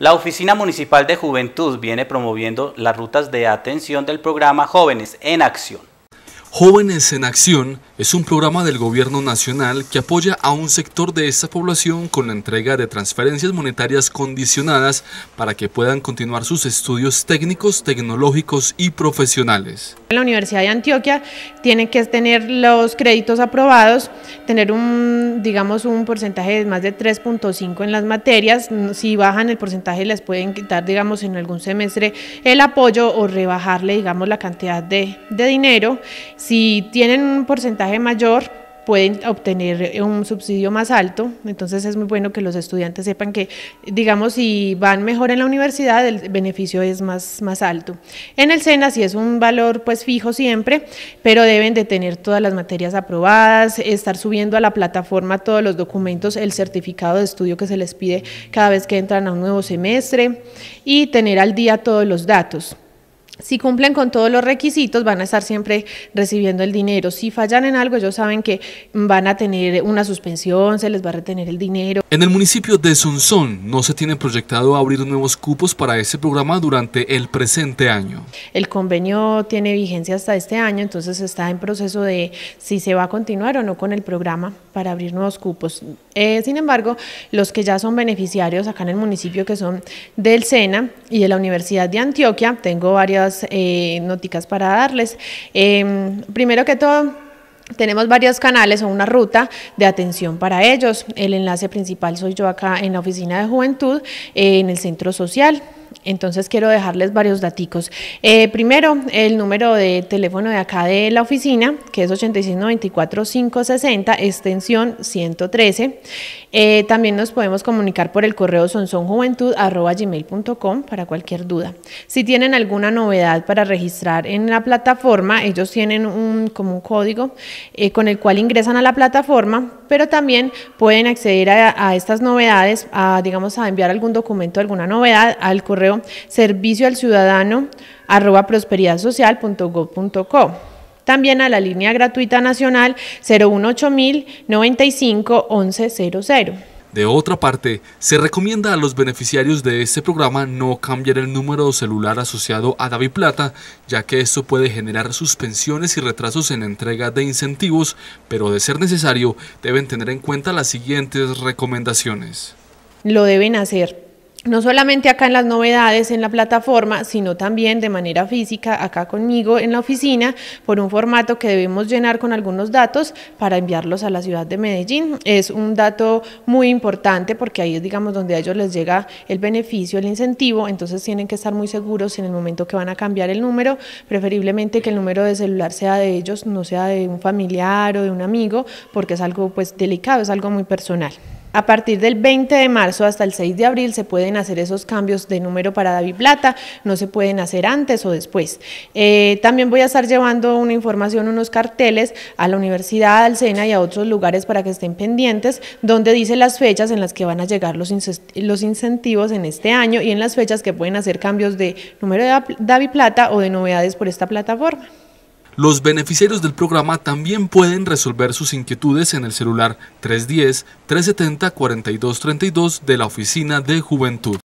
La Oficina Municipal de Juventud viene promoviendo las rutas de atención del programa Jóvenes en Acción Jóvenes en Acción es un programa del gobierno nacional que apoya a un sector de esta población con la entrega de transferencias monetarias condicionadas para que puedan continuar sus estudios técnicos, tecnológicos y profesionales. La Universidad de Antioquia tiene que tener los créditos aprobados, tener un, digamos, un porcentaje de más de 3.5 en las materias, si bajan el porcentaje les pueden quitar, digamos, en algún semestre el apoyo o rebajarle, digamos, la cantidad de, de dinero si tienen un porcentaje mayor, pueden obtener eh, un subsidio más alto, entonces es muy bueno que los estudiantes sepan que, digamos, si van mejor en la universidad, el beneficio es más, alto. En el SENA sí es un valor pues fijo siempre, pero deben de tener todas las materias aprobadas, estar subiendo a la plataforma todos los documentos, el certificado de estudio que se les pide cada vez que entran a un nuevo semestre y tener al día todos los datos. Si cumplen con todos los requisitos, van a estar siempre recibiendo el dinero. Si fallan en algo, ellos saben que van a tener una suspensión, se les va a retener el dinero. En el municipio de Sonsón no se tiene proyectado abrir nuevos cupos para ese programa durante el presente año. El convenio tiene vigencia hasta este año, entonces está en proceso de si se va a continuar o no con el programa para abrir nuevos cupos. Eh, sin embargo, los que ya son beneficiarios acá en el municipio, que son del SENA y de la Universidad de Antioquia, tengo varias eh, noticas para darles. Em, primero que todo, tenemos varios canales o una ruta de atención para ellos. El enlace principal soy yo acá en la oficina de juventud, eh, en el centro social. Entonces quiero dejarles varios daticos. Eh, primero, el número de teléfono de acá de la oficina, que es 8694560, extensión 113. Eh, también nos podemos comunicar por el correo sonsonjuventud.com para cualquier duda. Si tienen alguna novedad para registrar en la plataforma, ellos tienen un, como un código eh, con el cual ingresan a la plataforma, pero también pueden acceder a, estas novedades, digamos, a enviar algún documento, alguna novedad al correo correo servicio al ciudadano arroba también a la línea gratuita nacional 018000 De otra parte, se recomienda a los beneficiarios de este programa no cambiar el número celular asociado a David Plata, ya que esto puede generar suspensiones y retrasos en entrega de incentivos, pero de ser necesario deben tener en cuenta las siguientes recomendaciones. Lo deben hacer no solamente acá en las novedades en la plataforma, sino también de manera física acá conmigo en la oficina por un formato que debemos llenar con algunos datos para enviarlos a la ciudad de Medellín. Es un dato muy importante porque ahí es digamos donde a ellos les llega el beneficio, el incentivo, entonces tienen que estar muy seguros en el momento que van a cambiar el número, preferiblemente que el número de celular sea de ellos, no sea de un familiar o de un amigo, porque es algo pues delicado, es algo muy personal. A partir del 20 de marzo hasta el 6 de abril se pueden hacer esos cambios de número para David Plata, no se pueden hacer antes o después. Eh, también voy a estar llevando una información, unos carteles a la universidad, al SENA y a otros lugares para que estén pendientes, donde dice las fechas en las que van a llegar los, los incentivos en este año y en las fechas que pueden hacer cambios de número de David Plata o de novedades por esta plataforma. Los beneficiarios del programa también pueden resolver sus inquietudes en el celular 310-370-4232 de la Oficina de Juventud.